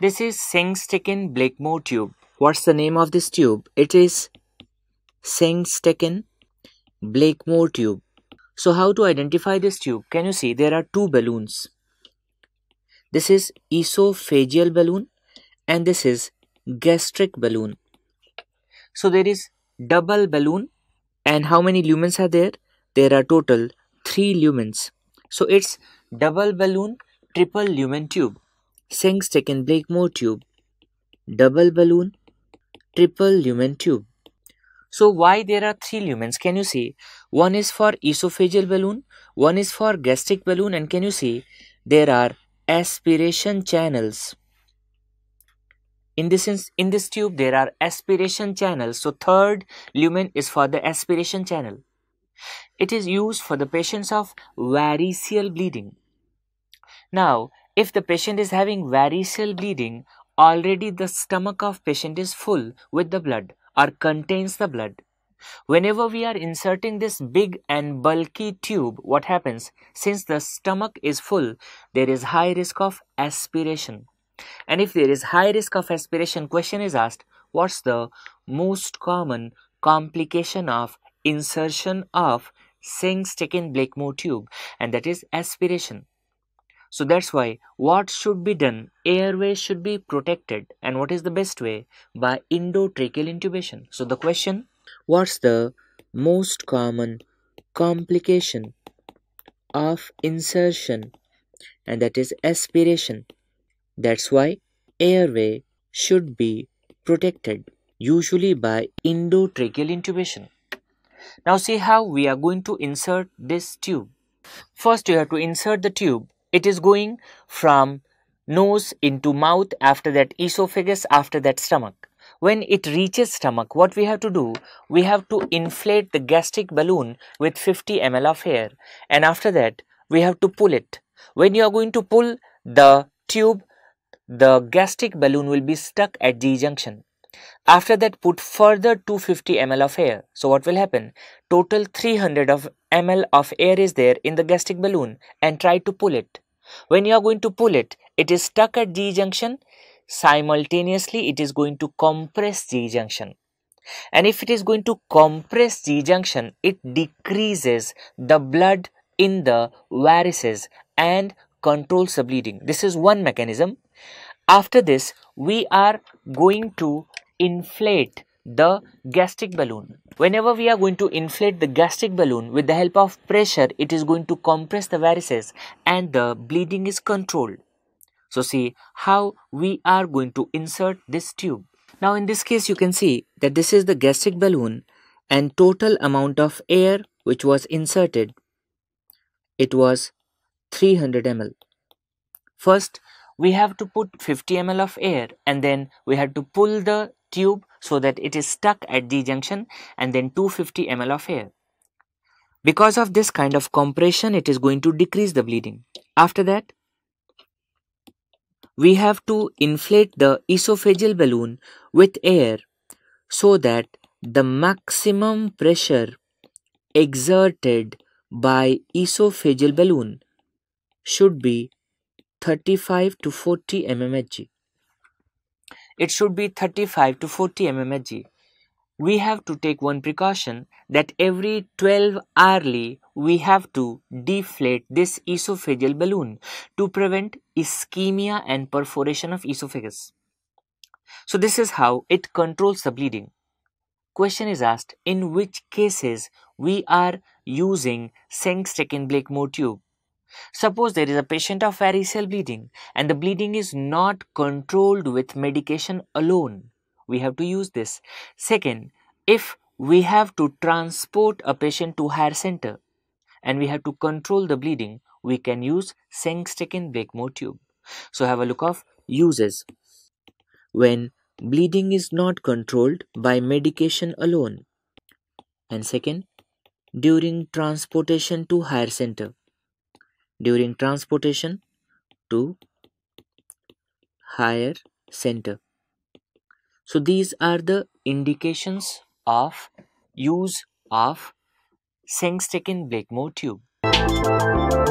This is Sengstecken Blakemore tube. What's the name of this tube? It is Sengstecken Blakemore tube. So how to identify this tube? Can you see there are two balloons. This is esophageal balloon and this is gastric balloon. So there is double balloon and how many lumens are there? There are total 3 lumens. So it's double balloon triple lumen tube. Sengstick and Blakemore tube, double balloon, triple lumen tube. So why there are three lumens? Can you see? One is for esophageal balloon, one is for gastric balloon and can you see there are aspiration channels. In this, in this tube there are aspiration channels. So third lumen is for the aspiration channel. It is used for the patients of variceal bleeding. Now if the patient is having variceal bleeding, already the stomach of patient is full with the blood or contains the blood. Whenever we are inserting this big and bulky tube, what happens? Since the stomach is full, there is high risk of aspiration. And if there is high risk of aspiration, question is asked, what's the most common complication of insertion of singh blakemore tube? And that is aspiration. So that's why what should be done? Airway should be protected. And what is the best way? By endotracheal intubation. So the question, what's the most common complication of insertion? And that is aspiration. That's why airway should be protected, usually by endotracheal intubation. Now see how we are going to insert this tube. First you have to insert the tube it is going from nose into mouth after that esophagus after that stomach when it reaches stomach what we have to do we have to inflate the gastric balloon with 50 ml of air and after that we have to pull it when you are going to pull the tube the gastric balloon will be stuck at the junction after that put further 250 ml of air so what will happen total 300 of ml of air is there in the gastric balloon and try to pull it when you are going to pull it, it is stuck at G junction. Simultaneously, it is going to compress G junction. And if it is going to compress G junction, it decreases the blood in the varices and controls the bleeding. This is one mechanism. After this, we are going to inflate the gastric balloon. Whenever we are going to inflate the gastric balloon with the help of pressure, it is going to compress the varices and the bleeding is controlled. So see how we are going to insert this tube. Now in this case you can see that this is the gastric balloon and total amount of air which was inserted. It was 300 ml. First we have to put 50 ml of air and then we had to pull the tube so that it is stuck at the junction and then 250 ml of air. Because of this kind of compression, it is going to decrease the bleeding. After that, we have to inflate the esophageal balloon with air so that the maximum pressure exerted by esophageal balloon should be 35 to 40 mmHg it should be 35 to 40 mmHg. We have to take one precaution that every 12 hourly we have to deflate this esophageal balloon to prevent ischemia and perforation of esophagus. So this is how it controls the bleeding. Question is asked in which cases we are using Sengstreck and Blake tube Suppose there is a patient of variceal bleeding and the bleeding is not controlled with medication alone. We have to use this. Second, if we have to transport a patient to higher center and we have to control the bleeding, we can use Sengstekin Blakemore tube. So have a look of uses. When bleeding is not controlled by medication alone. And second, during transportation to higher center during transportation to higher center. So these are the indications of use of Sengsteken-Blakemore tube.